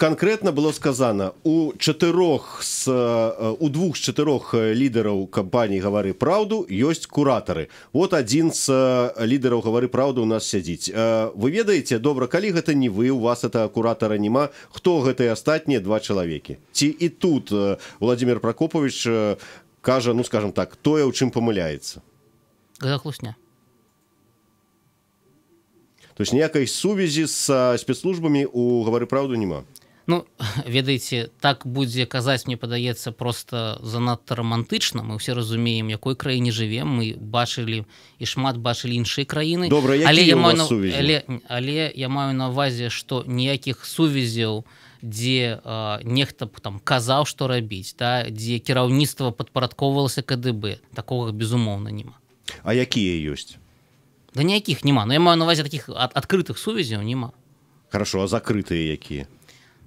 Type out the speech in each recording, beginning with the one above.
конкретно было сказано у чатырох с э, у двух з чатырох э, лідараў кампаій гавары праўду ёсць куратары вот адзін з э, лідараў гавары праўду у нас сядзіць вы ведаеце добра калі гэта не вы у вас это куратара няма хто гэтыя астатнія два чалавекі ці і тут владимир прокопович кажа ну скажем так тое у чым памыляецца хлусня То есть ніякай сувязі са спецслужбамі у гавары праўду няма. Ну ведаеце так будзе казаць мне падаецца просто занадта романантычна мы все разумеем якой краіне жывем мы бачылі і шмат бачылі іншыя краіны добра але я маю на... але, але я маю на увазе что ніякіх сувязяў дзе нехта там казаў што рабіць да дзе кіраўніцтва падпарадковалася кДБ такога безумоўна няма А якія ёсць да ніякіх няма но ну, я маю навазе таких ад открытых сувязяў няма хорошо а закрытыя якія то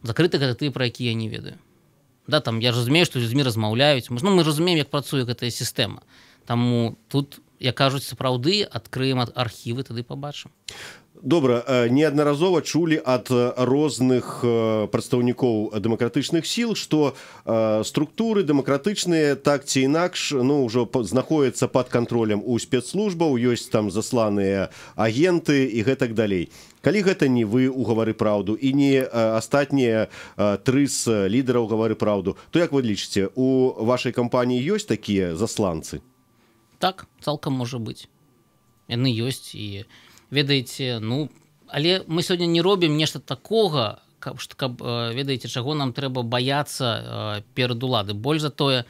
закрытых гэта ты пра які я не ведаю да там я разумею што людзьмі размаўляюць ну, мы разумеем як працуе гэтая сістэма Таму тут у як кажуць сапраўды адкрыем ад архівы тады пабачым добра э, неаднаразова чулі ад э, розных э, прадстаўнікоў дэмакратычных сіл што структуры дэмакратычныя так ці інакш ну ўжо знаходзіцца пад кантролем у спецслужбаў ёсць там засланыя агенты і гэтак далей калі гэта не вы угавары праўду і не астатнія тры з лідараў гавары праўду то як вы лічыце у вашай кампаніі ёсць такія засланцы то так цалкам можа быць яны ёсць і ведаеце ну але мы сёння не робім нешта такога каб што каб э, ведаеце чаго нам трэба баяцца э, перад улады боль за тое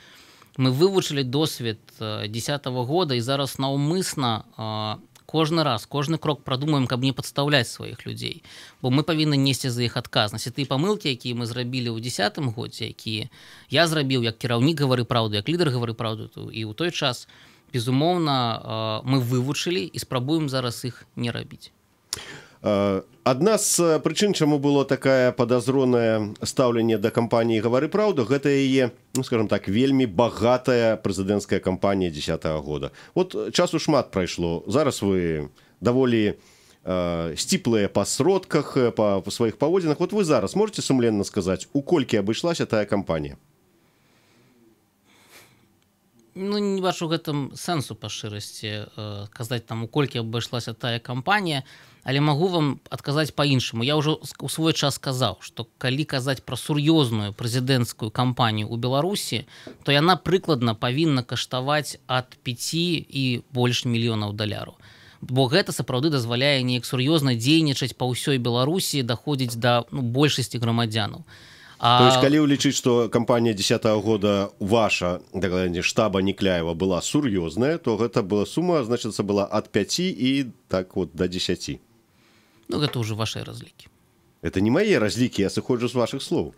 мы вывучылі досвед э, десятого года і зараз наўмысна а Кожны раз кожны крок прадумаем каб не падстаўляць сваіх людзей бо мы павінны несці за іх адказнасць ты памылки якія мы зрабілі ў десятым годзе якія я зрабіў як кіраўнік гавары праўды як лідар гавары праўду і ў той час у безумоўна э, мы вывучылі і спрабуем зараз іх не рабіць адна э, з э, прычын чаму было такая подазронае стаўленне да кампаніі гавары праўду гэта яе ну, скажем так вельмі багатая прэзідэнцкая кампанія десятого года вот часу шмат прайшло зараз вы даволі сціплыя па сродках па сваіх паводзінах вот вы зараз можете сумленна сказаць у колькі абышлася тая кампанія Ну не бачу гэтым сэнсу па шчырасці э, казаць там у колькі абышлася тая кампанія, але магу вам адказаць по-іншаму. Я ўжо у свой час сказаў, што калі казаць пра сур'ёзную прэзідэнцкую кампанію ў Беларусі, то яна прыкладна павінна каштаваць ад 5 і больш мільёнаў даляру. Бо гэта сапраўды дазваляе неяк сур'ёзна дзейнічаць па ўсёй Беларусі даходзіць да ну, большасці грамадзянаў. А... То есть, калі ўлічыць что кампанія 10 года ваша дакладанне штаба некляева была сур'ёзная то гэта была сума значыцца была от 5 і так вот до 10 Ну гэта уже ваши разлікі это не мае разлікі я сыходжу з ваших слоў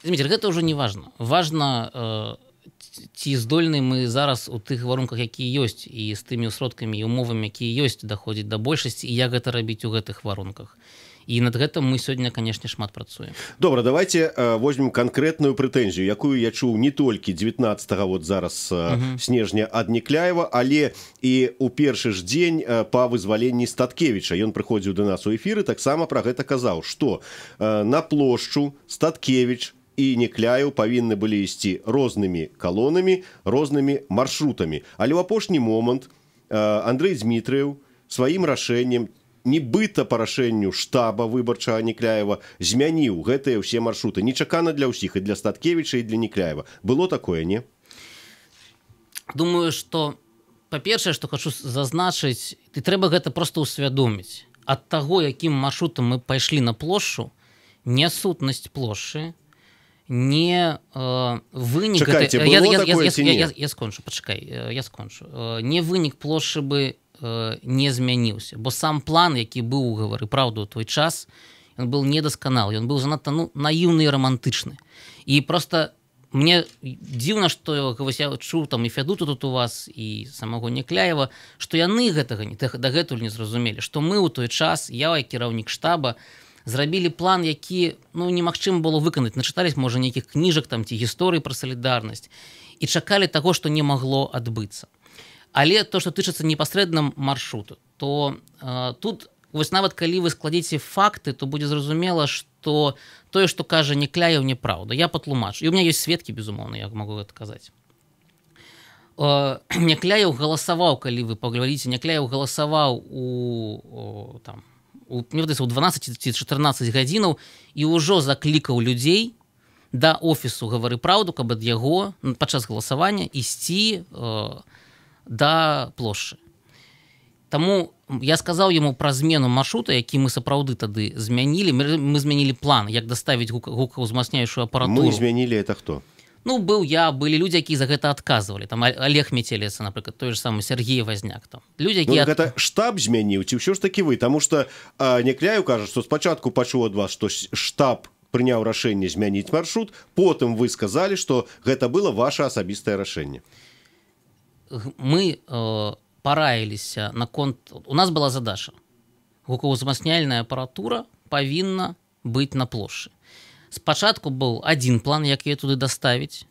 Дмитрий, гэта так ўжо не важно важно ці э, здольны мы зараз у тых варунках якія ёсць і з тымі сродкамі і умовамі якія ёсць даходзіць да большасці і я гэта рабіць у гэтых варунках і і над гэтым мы сёння канешне шмат працуем добра давайте э, возьмем конкретную прэтэнзію якую я чуў не толькі 19 -го, вот зараз угу. Э, снежня аднекляева але і у першы ж дзень э, па вызваленні статкевіча ён прыходзіў до нас у эфіры таксама пра гэта казаў что на плошчу статкевіч на некляю павінны былі ісці рознымі калонамі рознымі маршрутамі але ў апошні момант Андрей Дмітрыяў сваім рашэннем нібыта па рашэнню штаба выбарчага Некляева змяніў гэтыя ўсе маршруты нечакана для ўсіх і для статкевіча і для Некляева было такое не думаю что па-першае што хочу зазначыць ты трэба гэта просто ўсвядоміць ад таго якім маршрутам мы пайшлі на плошу несутнасць плошы не вынік я скончу пачакай э, я скончу э, не вынік плошы бы не Э, не змяніўся бо сам план які быў уговор і праўду у той час ён был недасканал ён быў занадта ну наіўны романтычны і просто мне дзіўна што вось я чуў там і фядуту тут у вас і самого некляева што яны гэтага не дагэтуль не зразумелі што мы ў той час явай кіраўнік штаба зрабілі план які ну немагчым было выканаць начытались можа нейкіх кніжак там ці гісторый пра салідарнасць і чакалі таго што не магло адбыцца але то что тычыцца непасрэдным маршруту то э, тут вось нават калі вы складзіце факты то будзе зразумела что тое что кажа не кляяў неправда я патлумач і у меня есть сведкі безумоўна як могу адказаць Uh, э, някляяў галасаваў калі вы паглядзіце някляяў галасаваў у там у, у 12-14 гадзінаў і ўжо заклікаў людзей да офісу гавары праўду каб ад яго падчас галасавання ісці uh, да плошчы Таму я сказаў яму пра змену маршрута які мы сапраўды тады змянілі мы, мы змянілі план як даставіць гук гука ўзмацняюшую апарату змянілі это хто Ну быў я былі людзі які за гэта адказвалі там Олег мецелецца напрыклад той же самы Сергея вазняк там людзі які ну, гэта штаб змяніў ці ўсё ж такі вы таму что някляю кажа што спачатку пачуў ад вас што штаб прыняў рашэнне змяніць маршрут потым вы сказалі што гэта было ваше асабістае рашэнне мы э, параіліся на конт у нас была задача гукаўзмацняльная апаратура павінна быць на плошы спачатку быў адзін план як я туды даставіць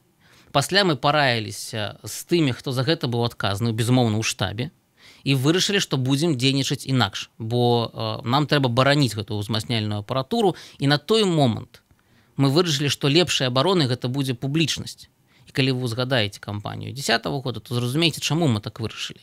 пасля мы параіліся з тымі хто за гэта быў адказны безумоўна ў штабе вырашылі што будзем дзейнічаць інакш бо э, нам трэба бараніць гэту ўзмацняльную апаратуру і на той момант мы вырашылі што лепшай абароны гэта будзе публічнасць калі вы узгадаеце кампанію 10 -го года то зразумееце чаму мы так вырашылі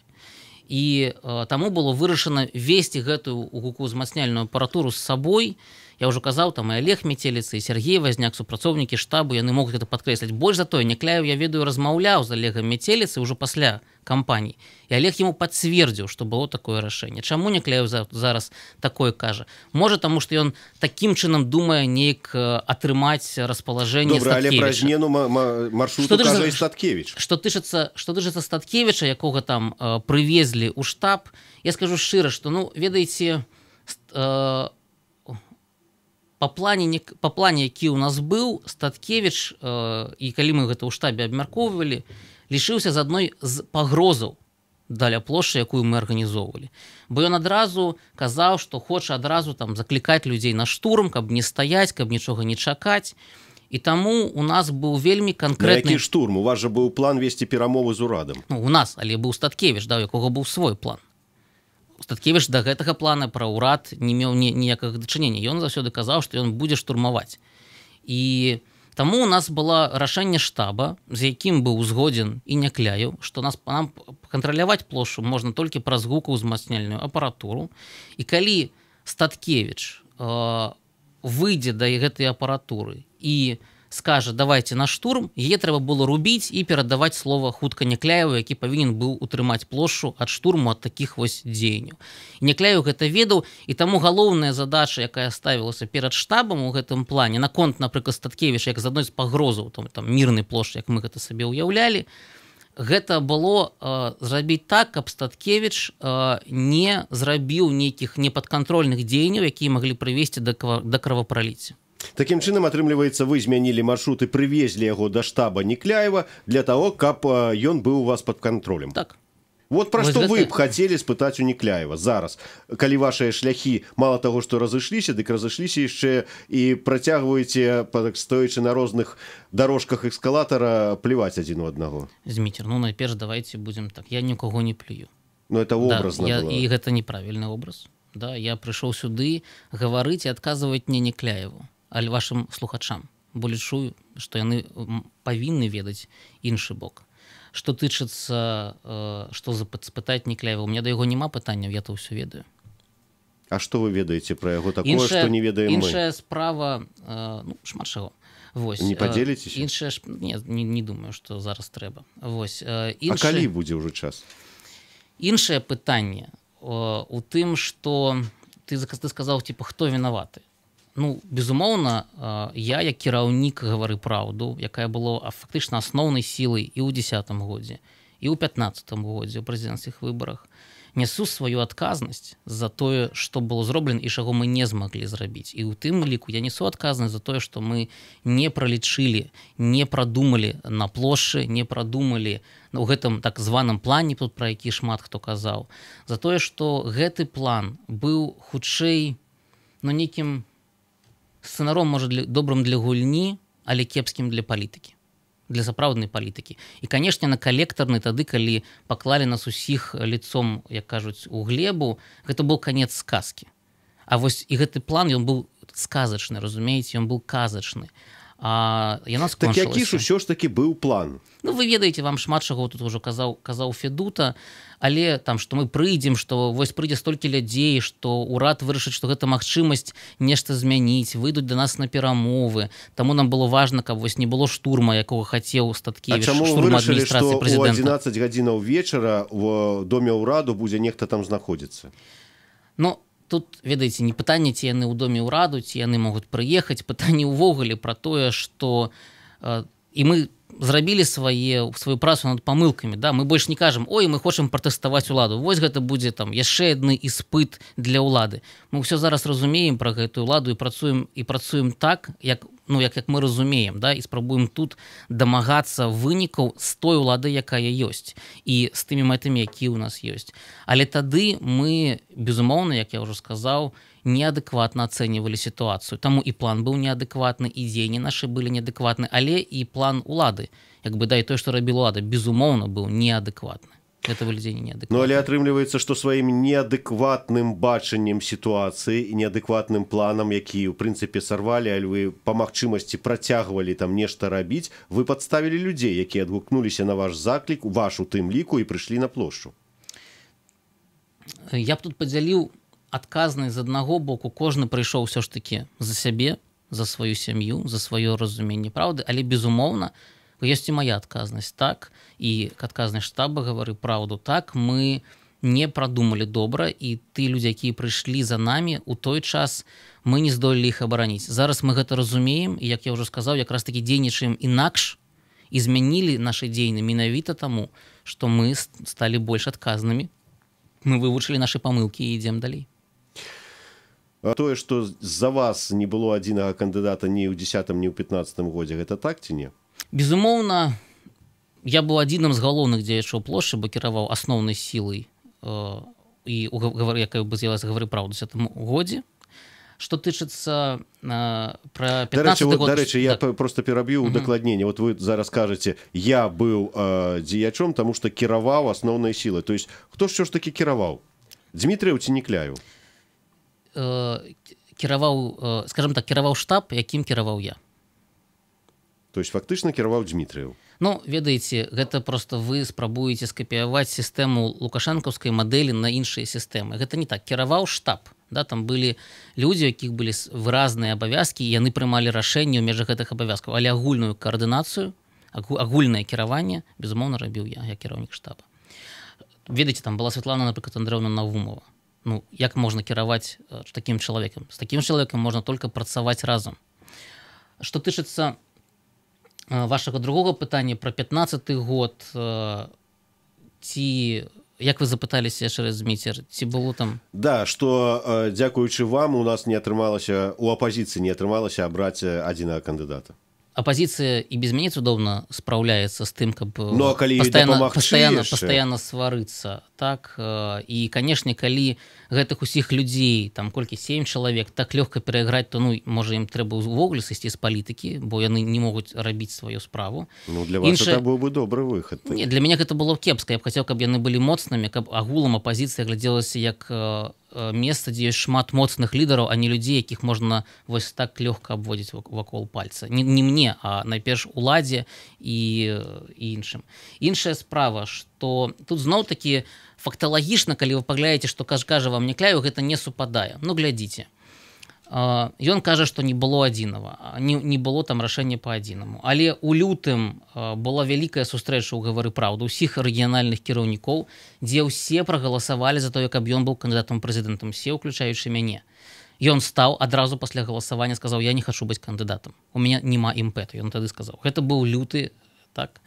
і э, таму было вырашана весці гэтую гуку змацняльную апаратуру з сабой і я ўжо казаў там і олег мецеліцы і Сергей вазняк супрацоўнікі штабу яны могуць гэта падкрэсляць больш за тое някляю я ведаю размаўляў з алегам мецеліцы ўжо пасля кампаній і олег яму пацвердзіў што было такое рашэнне чаму не кляю за зараз такое кажа можа таму што ён такім чынам думае неяк атрымаць распалажэнне маршруткевич што тычыцца што тычыцца статкевіча якога там э, прывезлі ў штаб я скажу шчыра што ну ведаеце э, по плане по плане які у нас быў статкевич э, і калі мы гэта ў штабе абмяркоўвалі лішыўся з адной з пагрозаў даля плошчы якую мы арганізоўвалі бо ён адразу казаў што хоча адразу там заклікаць людзей на штурм каб не стаять каб нічога не чакаць і таму у нас быў вельмі канкрэтны штурм у вас жа быў план весці перамовы з урадам ну, у нас але быў статкевич да якога быў свой план статкевіш да гэтага плана пра ўрад не меў ніякага дачынення ён заўсёды казаў што ён будзе штурмаваць і таму у нас было рашэнне штаба з якім быў узгодзен і някляю што нас па нам кантраляваць плошу можна толькі праз гуку ўзмацняльную апаратуру і калі статкевіч э, выйдзе да і гэтай апаратуры і у скажа давайте на штурм е трэба было рубіць і перадаваць слова хутка някляеву які павінен быў утрымаць плошу ад штурму ад таких вось дзеянняў някляю гэта ведаў і таму галоўная задача якая ставілася перад штабам у гэтым плане наконт напрыклад статкевіш як за адной з пагрозаў там там мірны плошч як мы гэта сабе ўяўлялі гэта было э, зрабіць так каб статкевіч э, не зрабіў нейкіх непадкантрольных дзеянняў якія маглі прывесці да, да кровапраліцця Такім чынам атрымліваецца вы змянілі маршруты прывезлі яго да штаба Некляева для того каб ён быў у вас под контролем так вот про что гэта... вы б хацелі спытаць у Некляева зараз калі вашыя шляхі мало того что разышліся дык разышліся яшчэ і працягваеце так, стоячы на розных дорожках экскалатара плеваць адзін у аднаго зміцер ну найперш давайте будзем так я нікого не плюю но ну, это образ да, і гэта неправільны образ Да, я прыйшоў сюды гаварыць і адказваць мне некляеву але вашым слухачам бо лічую што яны павінны ведаць іншы бок что тычыцца что э, за спытаць некляева у меня да яго няма пытанняў я то ўсё ведаю А что вы ведаеце про яго такое іншая, што не ведаем іншая мы. справа э, ну, шмат чаго Вось, не э, подзеліце іншая ж не, не, не думаю что зараз трэба Вось інш... калі будзе уже час іншае пытанне у тым что ты заказ ты сказал типа хто вінаваты ну безумоўна я як кіраўнік гавары праўду якая была фактычна асноўнай сілай і ў десятом годзе і ў пятнадцатом годзе у прэзідэнцкіх выбарах нясу сваю адказнасць за тое што было зроблен і чаго мы не змаглі зрабіць і ў тым ліку я несу адказнасць за тое што мы не пралічылі не прадумалі на плошчы не прадумалі ну, ў гэтым так званым плане тут пра які шмат хто казаў за тое што гэты план быў хутчэй но ну, нейкім сценаром может для, добрым для гульні але кепскім для палітыкі для сапраўднай палітыкі і канешне на калектарны тады калі паклалі нас усіх ліцом як кажуць у глебу гэта быў конец сказки А вось і гэты план ён быў сказачны разумееце ён быў казачны а А яна скончылася. Так які ж усё ж такі быў план. Ну вы ведаеце вам шмат чаго тут ужо казаў казаў федута але там што мы прыйдзем што вось прыйдзе столькі людзей што ўрад вырашыць што гэта магчымасць нешта змяніць выйдуць да нас на перамовы Таму нам было важна каб вось не было штурма якога хацеў статкі гадзінаў вечара у доме ўраду будзе нехта там знаходзіцца. Ну, тут ведаеце не пытанне ці яны ў доме ўраду ці яны могуць прыехаць пытанне ўвогуле пра тое что э, і мы зрабілі свае сваю працу над памылкамі да мы больш не кажам ой мы хочам пратэставаць уладу вось гэта будзе там яшчэ адны іспыт для ўлады мы ўсё зараз разумеем пра гэтую ладу і працуем і працуем так як у ну як як мы разумеем да і спрабуем тут дамагацца вынікаў з той улады якая ёсць і з тымі мэтамі які ў нас ёсць але тады мы безумоўна як я ўжо сказаў неадэкватна ацэньвалі сітуацыю таму і план быў неадэкватны і дзеянні нашы былі неадэкватны але і план улады як бы дай той што рабіў лада безумоўна быў неадэкватны это выглядзенне неадэкватна ну, але атрымліваецца што сваім неадэкватным бачаннем сітуацыі і неадэкватным планам які у прынцыпе сарвалі аль вы па магчымасці працягвалі там нешта рабіць вы падставілі людзей якія адгукнуліся на ваш заклік вашу тым ліку і прыйшлі на плошчу я б тут падзяліў адказны з аднаго боку кожны прыйшоў ўсё ж такі за сябе за сваю сям'ю за сваё разуменне праўды але безумоўна то ёсць і моя адказнасць так і адказнасць штаба гавары праўду так мы не прадумалі добра і ты людзі якія прыйшлі за намі у той час мы не здолелі іх абараніць зараз мы гэта разумеем як я ўжо сказаў як раз такі дзейнічаем інакш і змянілі нашы дзейны менавіта таму што мы сталі больш адказнымі мы вывучылі нашы памылкі і ідзем далей А тое што за вас не было адзінага кандыдата ні ў десятым ні ў пятнацатым годзе гэта так ці не безумоўна я быў адзіным з галоўных дзе яшчэ плошчы бо кіраваў асноўнай сілай э, і якая бы з'явася гавары праўду там годзе что тычыцца э, пра дарэчы я так. просто перабіў удакладненне вот вы зараз кажаце я быў э, дзеячом таму што кіраваў асноўнай сілай то есть хто що ж такі кіраваў Дмітрый уцінікляю кіраваў скажем так кіраваў штаб якім кіраваў я То есть фактычна кіраваў Дмітрыяў. Ну, ведаеце, гэта проста вы спрабуеце скапіваваць сістэму лукашэнкаўскай мадэлі на іншыя сістэмы. Гэта не так кіраваў штаб. Да, там былі людзі, якіх былі выразныя абавязкі, яны прымалі рашэнне ў межах гэтых абавязкаў, але агульную каардынацыю, агульнае кіраванне безумоўна рабіў я як кіраўнік штаба. Ведаеце, там была Святлана, напрыклад Андрэўна Наумова. Ну, як можна кіраваць э, такім чалавекам. З такім чалавекам можна только працаваць разам. Што тычыцца вашага другого пытання про 15 год ці як вы запыталіся яшчэ міцер ці было там да что дзякуючы вам у нас не атрымалася у апозіцыі не атрымалася абраць адзінага э, кандыдата апозіцыя і без мяне цудоўна спраўляецца з тым каб ну, калі постоянно, постоянно, э, постоянно сварыцца так і э, канешне калі у гэтых усіх людзей там колькі семь чалавек так лёгка перайграць то ну можа ім трэба ўвогуле сысці з палітыкі бо яны не могуць рабіць сваю справу ну, для Інша... быў бы добры выхад не, для мяне гэта было кепска я б хацеў каб яны былі моцнымі каб агулам апозіцыя глядзелася як э, э, месца дзе ёсць шмат моцных лідараў а не людзей якіх можна вось так лёгка абводзіць вакол пальца не, не мне а найперш уладзе і іншым іншая справа что тут зноў такі у фактаалагічна калі вы паглядзеце што кажа-кажа вам не кляю ну, гэта не супадае ну глядзіце Ён кажа што не было адзінага не, не было там рашэння по адзінаму але у лютым была вялікая сустрэча ў гавары праўда ўсіх рэгіянальных кіраўнікоў дзе ўсе прагаласавалі за тое каб ён быў кандыдатам прэзідэнтам все уключаючы мяне Ён стаў адразу пасля галасавання сказаў я не хачу быць кандыдатам у меня няма імпэту ён тады сказаў гэта быў люты так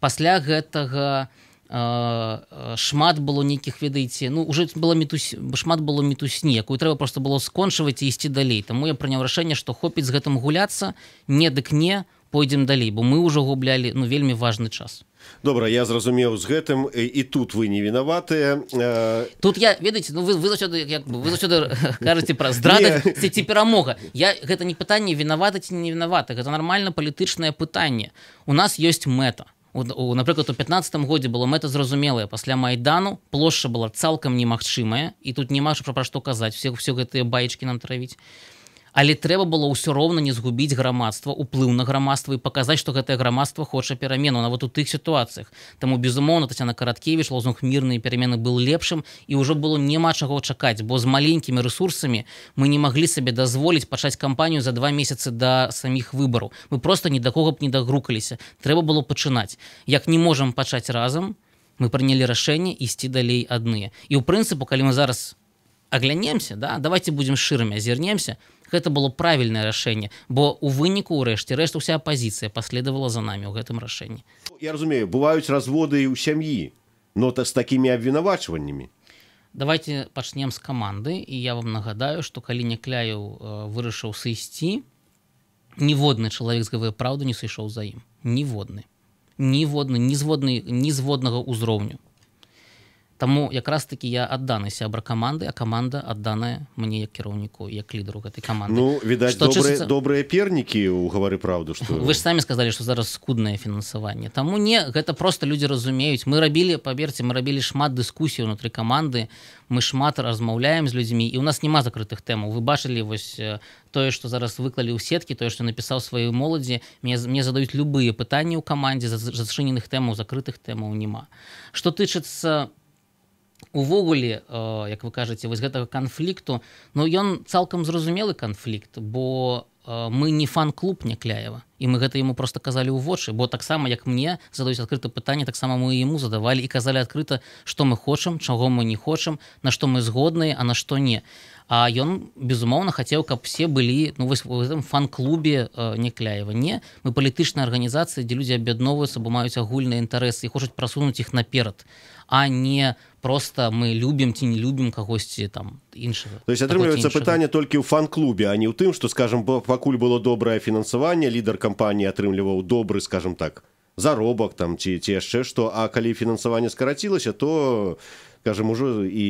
пасля гэтага, гэта Э, э, шмат было нейкіх ведаеце ну уже было мітусь шмат было мітусні якую трэба просто было скончваць і ісці далей таму я прыняў рашэнне што хопіць з гэтым гуляцца не дык не пойдзем далей бо мы ўжо гублялі ну вельмі важны час добра я зразумеў з гэтым і, і тут вы не вінаватыя э, тут я ведаеце ну вы вы заўсёды як бы вы заўсёды кажаце пра здрады ці ці перамога я гэта не пытанне вінаваты ці не вінаваты гэта нармальна палітычнае пытанне у нас ёсць мэта у у напрыклад у 15 годзе было мэта зразумелая пасля майдану плошча была цалкам немагчымая і тут не маш пра пра што казаць всех все гэтыя баечки нам травіць але трэба было ўсё роўна не згубіць грамадства уплыў на грамадства і паказаць што гэтае грамадства хоча перамену нават у тых сітуацыях таму безумоўна тацяна караткевіч лозунг мірныя перамены был лепшым і ўжо было няма чаго чакаць бо з маленькімі ресурсамі мы не маглі сабе дазволіць пачаць кампанію за два месяцы да саміх выбару мы просто ні дакога б не дагрукаліся трэба было пачынаць як не можам пачаць разам мы прынялі рашэнне ісці далей адныя і ў прынцыпу калі мы зараз аглянемся да давайте будем шырамі азірнемся мы гэта было правільнае рашэнне бо у выніку рэшце рэшт уся апозіцыя паследавала за нами ў гэтым рашэнні ну, Я разумею бываюць разводы у сям'і нота з такімі абвінавачваннямі давайте пачнем з каманды і я вам нагадаю что калі некляю э, вырашыў сысці ніводны чалавек з гавы праўды не сышоў за ім ніводны ніводны ні зводны ні зводнага ўзроўню Таму якраз такі я адданы сябра каманды, а каманда адданая мне як кіраўніку, як лідару гэтай каманды. Ну, відаць добрыя чыцца... добры пернікі ў гавары праўду, што вы ж самі сказалі, што зараз скуднае фінансаванне. Таму не гэта проста людзі разумеюць. Мы рабілі паверце, мы рабілі шмат дыскусій унутры каманды. Мы шмат размаўляем з людзьмі і у нас няма закрытых тэмаў. Вы бачылі тое, што зараз выклалі ў сеткі, тое, што напісаў сваёй моладзі, мне, мне задаюць любыя пытанні ў камандзе зачыненых тэмаў закрытых тэмаў няма. Што тычыцца увогуле э, як вы кажаце вось гэтага канфлікту но ну, ён цалкам зразумелы канфлікт бо э, мы не фан-клуб някляева і мы гэта яму просто казалі ў вочы бо таксама як мне задаюць адкрыта пытанне таксама мы яму задавалі і казалі адкрыта што мы хочам чаго мы не хочам на што мы згодныя а на што не а А ён, безумоўна, хацеў, каб все былі ну, вось, вось, там, фан клубе э, некляева не мы палітычная арганізацыя, дзе людзі аб'ядноўваюцца, бо маюць агульныя інтарэсы і хочуць прасунуць іх наперад, а не просто мы любім ці не любім кагосьці там іншага. То есть атрымліваецца пытанне толькі ў фан-клубе, а не ў тым, што скажем, пакуль было добрае фінансаванне, лідар кампаніі атрымліваў добры, скажем так заробак там ці ці яшчэ што а калі фінансаванне скарацілася то кажам ужо і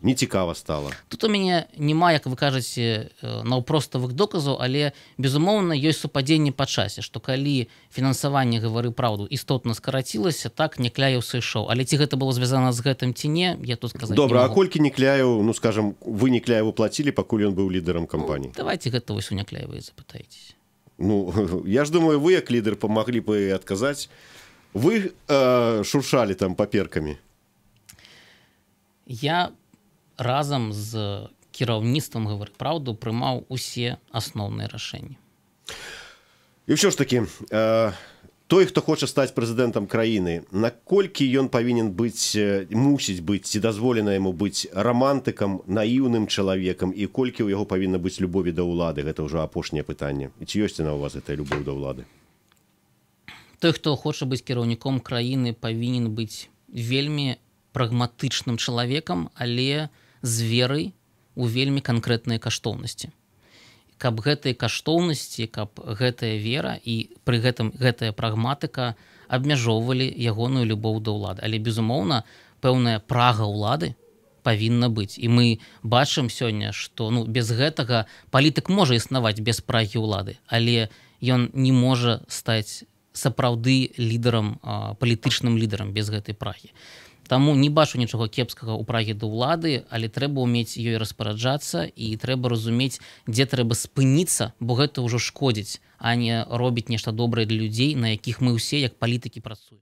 нецікава стала тут у мяне няма як вы кажаце э, наўпроставых доказаў але безумоўна ёсць супадзенне па часе што калі фінансаванне гавары праўду істотна скарацілася так некляяў сышоў але ці гэта было звязана з гэтым ці не я тут сказал добра могу... а колькі некляяў ну скажем вы некляяву плацілі пакуль ён быў лідарам ну, кампаніі давайте гэта вось у няклявы запытаецеся Ну, я ж думаю, вы, як лідар, памаглі бы адказаць. Вы э, шуршалі там паперкамі. Я разам з кіраўніцтвам гавар праўду прымаў усе асноўныя рашэнні. І ўсё ж такі, э, той хто хоча стаць прэзідэнтам краіны наколькі ён павінен быць мусіць быць ці дазволена яму быць рамантыкам наіўным чалавекам і колькі ў яго павінна быць любові да ўлады гэта ўжо апошняе пытанне ці ёсць на у вас этой любоў да ўлады той хто хоча быць кіраўніком краіны павінен быць вельмі прагматычным чалавекам але з верай у вельмі канкрэтныя каштоўнасці каб гэтыя каштоўнасці каб гэтая вера і пры гэтым гэтая прагматыка абмяжоўвалі ягоную любоў да ўлады але безумоўна пэўная прага ўлады павінна быць і мы бачым сёння што ну без гэтага палітык можа існаваць без прагі ўлады але ён не можа стаць сапраўды лідарам палітычным лідарам без гэтай прагі то Таму не бачу нічога кепскага ў прагі да ўлады, але трэба ўмець ёй распараджацца і трэба разумець, дзе трэба спыніцца, бо гэта ўжо шкодзіць, а не робіць нешта добрае для людзей, на якіх мы ўсе як палітыкі працуем.